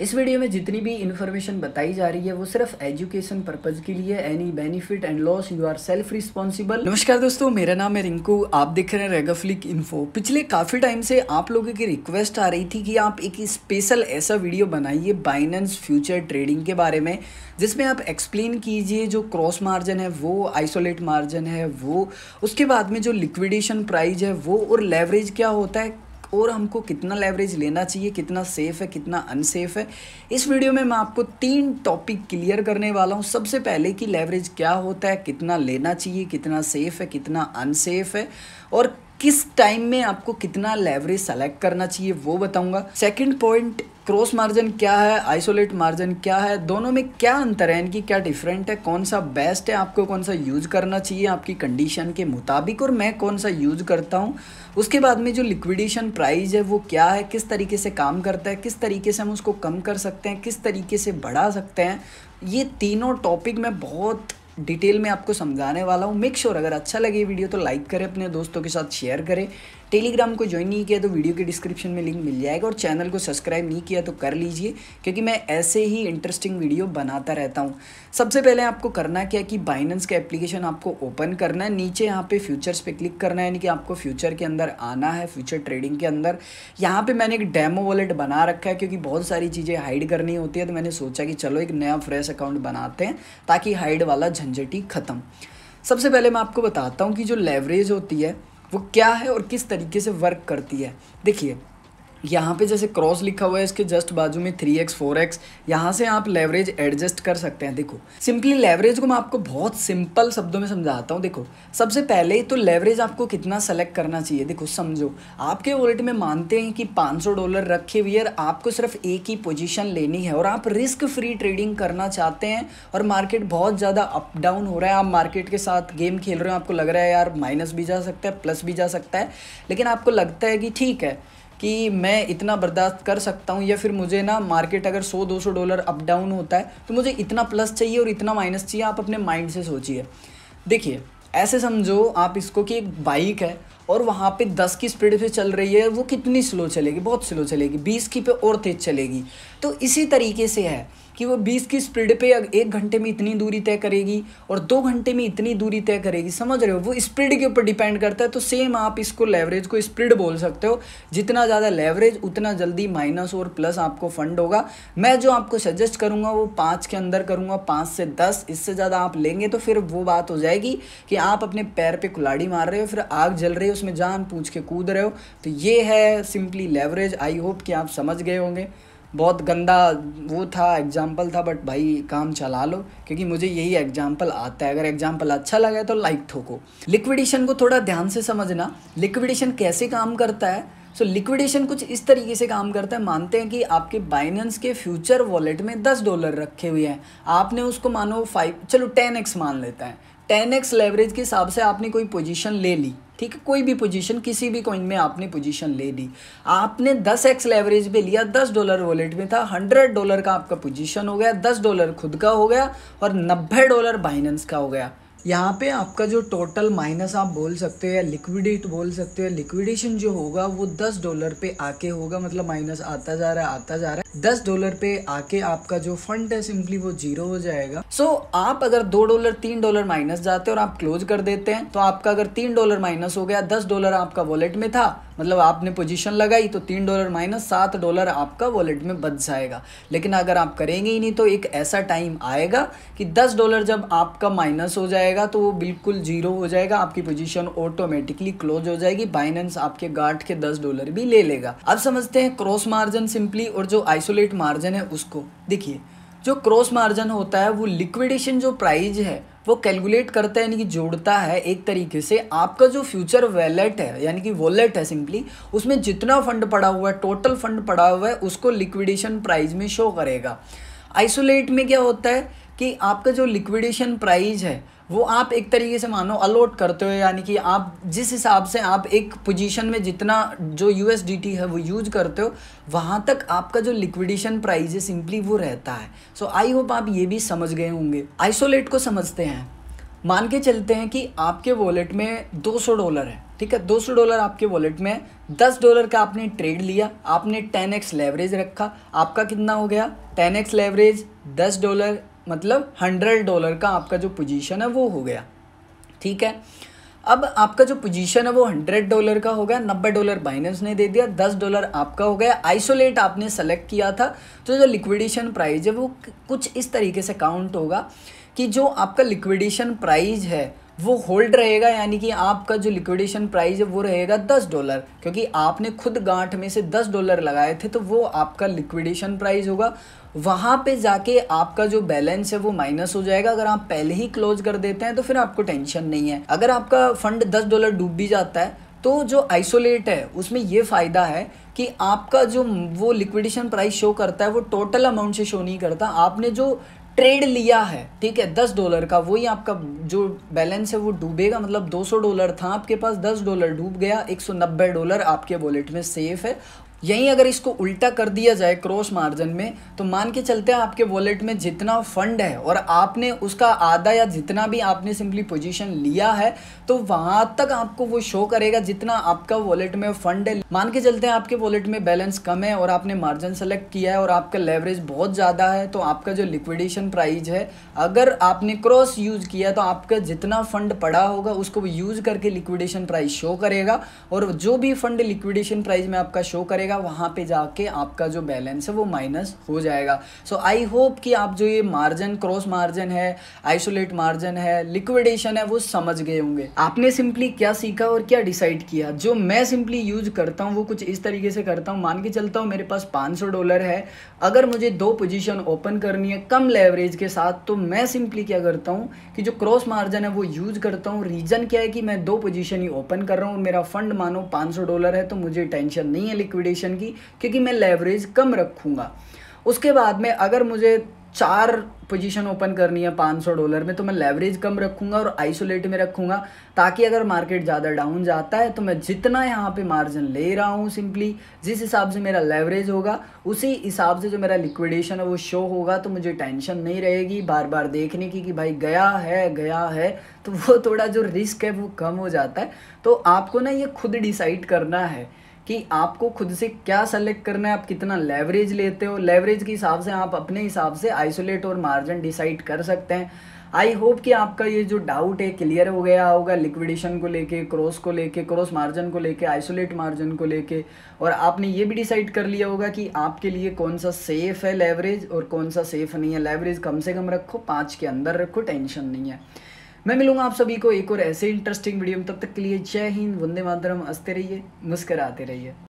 इस वीडियो में जितनी भी इन्फॉर्मेशन बताई जा रही है वो सिर्फ एजुकेशन पर्पज के लिए any benefit and loss you are self responsible नमस्कार दोस्तों मेरा नाम है रिंकू आप देख रहे हैं रेगाफ्लिक इन्फो पिछले काफ़ी टाइम से आप लोगों की रिक्वेस्ट आ रही थी कि आप एक स्पेशल ऐसा वीडियो बनाइए बाइनेंस फ्यूचर ट्रेडिंग के बारे में जिसमें आप एक्सप्लेन कीजिए जो क्रॉस मार्जिन है वो आइसोलेट मार्जिन है वो उसके बाद में जो लिक्विडेशन प्राइज है वो और लेवरेज क्या होता है और हमको कितना लेवरेज लेना चाहिए कितना सेफ़ है कितना अनसेफ है इस वीडियो में मैं आपको तीन टॉपिक क्लियर करने वाला हूँ सबसे पहले कि लेवरेज क्या होता है कितना लेना चाहिए कितना सेफ़ है कितना अनसेफ है और किस टाइम में आपको कितना लेवरेज सेलेक्ट करना चाहिए वो बताऊंगा सेकंड पॉइंट क्रॉस मार्जिन क्या है आइसोलेट मार्जिन क्या है दोनों में क्या अंतर है इनकी क्या डिफरेंट है कौन सा बेस्ट है आपको कौन सा यूज करना चाहिए आपकी कंडीशन के मुताबिक और मैं कौन सा यूज करता हूँ उसके बाद में जो लिक्विडेशन प्राइस है वो क्या है किस तरीके से काम करता है किस तरीके से हम उसको कम कर सकते हैं किस तरीके से बढ़ा सकते हैं ये तीनों टॉपिक मैं बहुत डिटेल में आपको समझाने वाला हूँ मेक श्योर अगर अच्छा लगे वीडियो तो लाइक करें अपने दोस्तों के साथ शेयर करें टेलीग्राम को ज्वाइन नहीं किया तो वीडियो के डिस्क्रिप्शन में लिंक मिल जाएगा और चैनल को सब्सक्राइब नहीं किया तो कर लीजिए क्योंकि मैं ऐसे ही इंटरेस्टिंग वीडियो बनाता रहता हूँ सबसे पहले आपको करना क्या कि बाइनेंस का एप्लीकेशन आपको ओपन करना है नीचे यहाँ पे फ्यूचर्स पे क्लिक करना है यानी कि आपको फ्यूचर के अंदर आना है फ्यूचर ट्रेडिंग के अंदर यहाँ पर मैंने एक डेमो वॉलेट बना रखा है क्योंकि बहुत सारी चीज़ें हाइड करनी होती है तो मैंने सोचा कि चलो एक नया फ्रेश अकाउंट बनाते हैं ताकि हाइड वाला झंझटी ख़त्म सबसे पहले मैं आपको बताता हूँ कि जो लेवरेज होती है वो क्या है और किस तरीके से वर्क करती है देखिए यहाँ पे जैसे क्रॉस लिखा हुआ है इसके जस्ट बाजू में थ्री एक्स फोर एक्स यहाँ से आप लेवरेज एडजस्ट कर सकते हैं देखो सिंपली लेवरेज को मैं आपको बहुत सिंपल शब्दों में समझाता हूँ देखो सबसे पहले तो लेवरेज आपको कितना सेलेक्ट करना चाहिए देखो समझो आपके वॉलेट में मानते हैं कि 500 डॉलर रखे हुए आपको सिर्फ एक ही पोजिशन लेनी है और आप रिस्क फ्री ट्रेडिंग करना चाहते हैं और मार्केट बहुत ज़्यादा अप डाउन हो रहा है आप मार्केट के साथ गेम खेल रहे हो आपको लग रहा है यार माइनस भी जा सकता है प्लस भी जा सकता है लेकिन आपको लगता है कि ठीक है कि मैं इतना बर्दाश्त कर सकता हूँ या फिर मुझे ना मार्केट अगर 100-200 डॉलर अप डाउन होता है तो मुझे इतना प्लस चाहिए और इतना माइनस चाहिए आप अपने माइंड से सोचिए देखिए ऐसे समझो आप इसको कि एक बाइक है और वहाँ पे 10 की स्पीड से चल रही है वो कितनी स्लो चलेगी बहुत स्लो चलेगी 20 की पे और तेज़ चलेगी तो इसी तरीके से है कि वो बीस की स्पीड पे एक घंटे में इतनी दूरी तय करेगी और दो घंटे में इतनी दूरी तय करेगी समझ रहे हो वो स्पीड के ऊपर डिपेंड करता है तो सेम आप इसको लेवरेज को स्पीड बोल सकते हो जितना ज़्यादा लेवरेज उतना जल्दी माइनस और प्लस आपको फंड होगा मैं जो आपको सजेस्ट करूँगा वो पाँच के अंदर करूँगा पाँच से दस इससे ज़्यादा आप लेंगे तो फिर वो बात हो जाएगी कि आप अपने पैर पर कुलाड़ी मार रहे हो फिर आग जल रही है उसमें जान पूछ के कूद रहे हो तो ये है सिंपली लेवरेज आई होप कि आप समझ गए होंगे बहुत गंदा वो था एग्जाम्पल था बट भाई काम चला लो क्योंकि मुझे यही एग्जाम्पल आता है अगर एग्जाम्पल अच्छा लगा है तो लाइक ठोको लिक्विडेशन को थोड़ा ध्यान से समझना लिक्विडेशन कैसे काम करता है सो so, लिक्विडेशन कुछ इस तरीके से काम करता है मानते हैं कि आपके बाइनेंस के फ्यूचर वॉलेट में दस डॉलर रखे हुए हैं आपने उसको मानो फाइव चलो टेन एक्स मान लेता है टेन एक्स लेवरेज के हिसाब से आपने कोई पोजिशन ले ली ठीक है कोई भी पोजीशन किसी भी कॉइन में आपने पोजीशन ले ली आपने 10x लेवरेज पे लिया 10 डॉलर वॉलेट में था 100 डॉलर का आपका पोजीशन हो गया 10 डॉलर खुद का हो गया और 90 डॉलर बाइनेंस का हो गया यहाँ पे आपका जो टोटल माइनस आप बोल सकते हो या लिक्विडेट बोल सकते हो लिक्विडेशन जो होगा वो दस डॉलर पे आके होगा मतलब माइनस आता जा रहा है आता जा रहा है दस डॉलर पे आके आपका जो फंड है सिंपली वो जीरो हो जाएगा सो so, आप अगर दो डॉलर तीन डॉलर माइनस जाते हैं और आप क्लोज कर देते हैं तो आपका अगर तीन डॉलर माइनस हो गया दस डॉलर आपका वॉलेट में था मतलब आपने पोजीशन लगाई तो तीन डॉलर माइनस सात डॉलर आपका वॉलेट में बच जाएगा लेकिन अगर आप करेंगे ही नहीं तो एक ऐसा टाइम आएगा कि दस डॉलर जब आपका माइनस हो जाएगा तो वो बिल्कुल जीरो हो जाएगा आपकी पोजीशन ऑटोमेटिकली क्लोज हो जाएगी बाइनेंस आपके गार्ड के दस डॉलर भी ले लेगा अब समझते हैं क्रॉस मार्जिन सिंपली और जो आइसोलेट मार्जिन है उसको देखिए जो क्रॉस मार्जिन होता है वो लिक्विडेशन जो प्राइज है वो कैलकुलेट करता है यानी कि जोड़ता है एक तरीके से आपका जो फ्यूचर वैलेट है यानी कि वॉलेट है सिंपली उसमें जितना फंड पड़ा हुआ है टोटल फंड पड़ा हुआ है उसको लिक्विडेशन प्राइज में शो करेगा आइसोलेट में क्या होता है कि आपका जो लिक्विडेशन प्राइज है वो आप एक तरीके से मानो अलॉट करते हो यानी कि आप जिस हिसाब से आप एक पोजीशन में जितना जो यू है वो यूज करते हो वहाँ तक आपका जो लिक्विडेशन प्राइस है सिंपली वो रहता है सो आई होप आप ये भी समझ गए होंगे आइसोलेट को समझते हैं मान के चलते हैं कि आपके वॉलेट में 200 डॉलर है ठीक है 200 डॉलर आपके वॉलेट में है 10 डॉलर का आपने ट्रेड लिया आपने 10x लेवरेज रखा आपका कितना हो गया 10x लेवरेज 10 डॉलर मतलब हंड्रेड डॉलर का आपका जो पोजीशन है वो हो गया ठीक है अब आपका जो पोजीशन है वो हंड्रेड डॉलर का हो गया नब्बे डॉलर बाइनेंस ने दे दिया दस डॉलर आपका हो गया आइसोलेट आपने सेलेक्ट किया था तो जो लिक्विडेशन प्राइज है वो कुछ इस तरीके से काउंट होगा कि जो आपका लिक्विडेशन प्राइज है वो होल्ड रहेगा यानी कि आपका जो लिक्विडेशन प्राइस है वो रहेगा दस डॉलर क्योंकि आपने खुद गांठ में से दस डॉलर लगाए थे तो वो आपका लिक्विडेशन प्राइस होगा वहाँ पे जाके आपका जो बैलेंस है वो माइनस हो जाएगा अगर आप पहले ही क्लोज कर देते हैं तो फिर आपको टेंशन नहीं है अगर आपका फंड दस डॉलर डूब भी जाता है तो जो आइसोलेट है उसमें ये फ़ायदा है कि आपका जो वो लिक्विडेशन प्राइस शो करता है वो टोटल अमाउंट से शो नहीं करता आपने जो ट्रेड लिया है ठीक है दस डॉलर का वही आपका जो बैलेंस है वो डूबेगा मतलब दो सौ डॉलर था आपके पास दस डॉलर डूब गया एक सौ नब्बे डॉलर आपके वॉलेट में सेफ है यहीं अगर इसको उल्टा कर दिया जाए क्रॉस मार्जिन में तो मान के चलते हैं आपके वॉलेट में जितना फंड है और आपने उसका आधा या जितना भी आपने सिंपली पोजीशन लिया है तो वहाँ तक आपको वो शो करेगा जितना आपका वॉलेट में फंड है मान के चलते हैं आपके वॉलेट में बैलेंस कम है और आपने मार्जिन सेलेक्ट किया है और आपका लेवरेज बहुत ज़्यादा है तो आपका जो लिक्विडेशन प्राइज है अगर आपने क्रॉस यूज़ किया तो आपका जितना फंड पड़ा होगा उसको यूज़ करके लिक्विडेशन प्राइज शो करेगा और जो भी फंड लिक्विडेशन प्राइज में आपका शो करेगा रहेगा वहाँ पे जाके आपका जो बैलेंस है वो माइनस हो जाएगा सो आई होप कि आप जो ये मार्जिन क्रॉस मार्जिन है आइसोलेट मार्जिन है लिक्विडेशन है वो समझ गए होंगे आपने सिंपली क्या सीखा और क्या डिसाइड किया जो मैं सिंपली यूज करता हूँ वो कुछ इस तरीके से करता हूँ मान के चलता हूँ मेरे पास पाँच डॉलर है अगर मुझे दो पोजिशन ओपन करनी है कम लेवरेज के साथ तो मैं सिंपली क्या करता हूँ कि जो क्रॉस मार्जिन है वो यूज करता हूँ रीजन क्या है कि मैं दो पोजिशन ही ओपन कर रहा हूँ मेरा फंड मानो पाँच डॉलर है तो मुझे टेंशन नहीं है लिक्विडेशन कंडीशन की क्योंकि मैं लेवरेज कम रखूँगा उसके बाद में अगर मुझे चार पोजीशन ओपन करनी है 500 डॉलर में तो मैं लेवरेज कम रखूँगा और आइसोलेट में रखूँगा ताकि अगर मार्केट ज़्यादा डाउन जाता है तो मैं जितना यहाँ पे मार्जिन ले रहा हूँ सिंपली जिस हिसाब से मेरा लेवरेज होगा उसी हिसाब से जो मेरा लिक्विडेशन है वो शो होगा तो मुझे टेंशन नहीं रहेगी बार बार देखने की कि भाई गया है गया है तो वो थोड़ा जो रिस्क है वो कम हो जाता है तो आपको ना ये खुद डिसाइड करना है कि आपको खुद से क्या सेलेक्ट करना है आप कितना लेवरेज लेते हो लेवरेज के हिसाब से आप अपने हिसाब से आइसोलेट और मार्जिन डिसाइड कर सकते हैं आई होप कि आपका ये जो डाउट है क्लियर हो गया होगा लिक्विडेशन को लेके क्रॉस को लेके क्रॉस मार्जिन को लेके आइसोलेट मार्जिन को लेके और आपने ये भी डिसाइड कर लिया होगा कि आपके लिए कौन सा सेफ़ है लेवरेज और कौन सा सेफ़ नहीं है लेवरेज कम से कम रखो पाँच के अंदर रखो टेंशन नहीं है मैं मिलूंगा आप सभी को एक और ऐसे इंटरेस्टिंग वीडियो में तब तक के लिए जय हिंद वंदे मातरम हंसते रहिए मुस्कराते रहिए